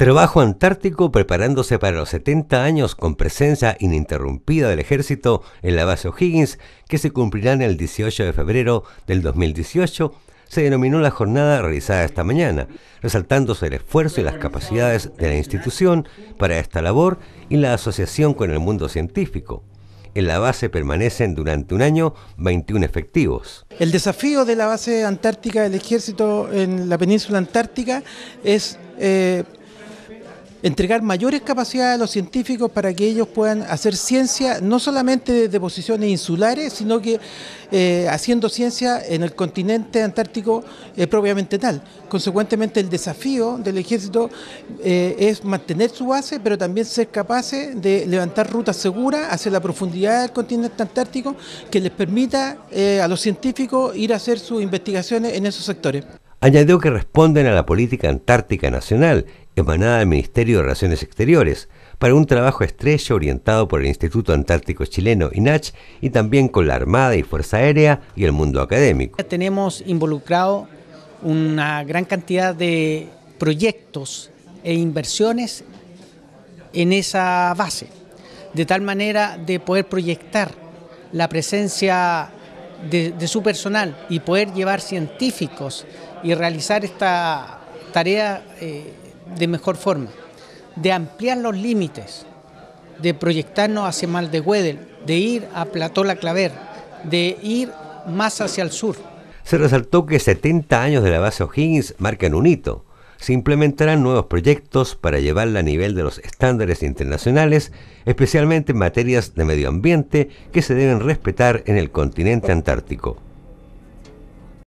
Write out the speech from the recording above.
Trabajo antártico preparándose para los 70 años con presencia ininterrumpida del ejército en la base O'Higgins, que se cumplirán el 18 de febrero del 2018, se denominó la jornada realizada esta mañana, resaltándose el esfuerzo y las capacidades de la institución para esta labor y la asociación con el mundo científico. En la base permanecen durante un año 21 efectivos. El desafío de la base antártica del ejército en la península antártica es... Eh, entregar mayores capacidades a los científicos para que ellos puedan hacer ciencia, no solamente desde posiciones insulares, sino que eh, haciendo ciencia en el continente antártico eh, propiamente tal. Consecuentemente, el desafío del ejército eh, es mantener su base, pero también ser capaces de levantar rutas seguras hacia la profundidad del continente antártico que les permita a los científicos ir a hacer sus investigaciones en esos sectores. Añadió que responden a la política antártica nacional emanada del Ministerio de Relaciones Exteriores, para un trabajo estrecho orientado por el Instituto Antártico Chileno, INACH, y también con la Armada y Fuerza Aérea y el mundo académico. Tenemos involucrado una gran cantidad de proyectos e inversiones en esa base, de tal manera de poder proyectar la presencia de, su personal y poder llevar científicos y realizar esta tarea. Eh, de mejor forma, de ampliar los límites, de proyectarnos hacia mal de ir a Plató La Claver, de ir más hacia el sur. Se resaltó que 70 años de la base O'Higgins marcan un hito. Se implementarán nuevos proyectos para llevarla a nivel de los estándares internacionales, especialmente en materias de medio ambiente que se deben respetar en el continente antártico.